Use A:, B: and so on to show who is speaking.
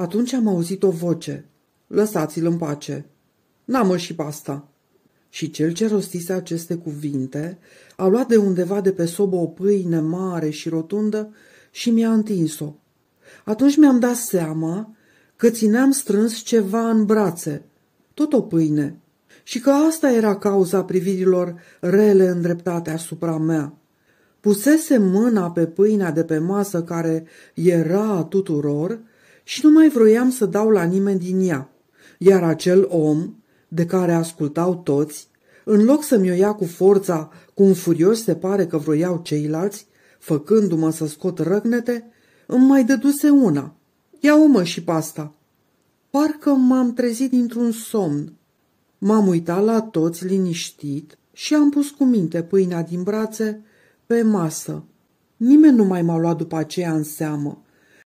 A: Atunci am auzit o voce. Lăsați-l în pace. N-am și pasta. Și cel ce rostise aceste cuvinte a luat de undeva de pe sobă o pâine mare și rotundă și mi-a întins-o. Atunci mi-am dat seama că țineam strâns ceva în brațe, tot o pâine, și că asta era cauza privirilor rele îndreptate asupra mea. Pusese mâna pe pâinea de pe masă care era a tuturor și nu mai vroiam să dau la nimeni din ea. Iar acel om, de care ascultau toți, în loc să-mi o ia cu forța, cum furios se pare că vroiau ceilalți, făcându-mă să scot răgnete, îmi mai dăduse una. Ia-o mă și pasta. Parcă m-am trezit dintr-un somn. M-am uitat la toți liniștit și am pus cu minte pâinea din brațe pe masă. Nimeni nu mai m-a luat după aceea în seamă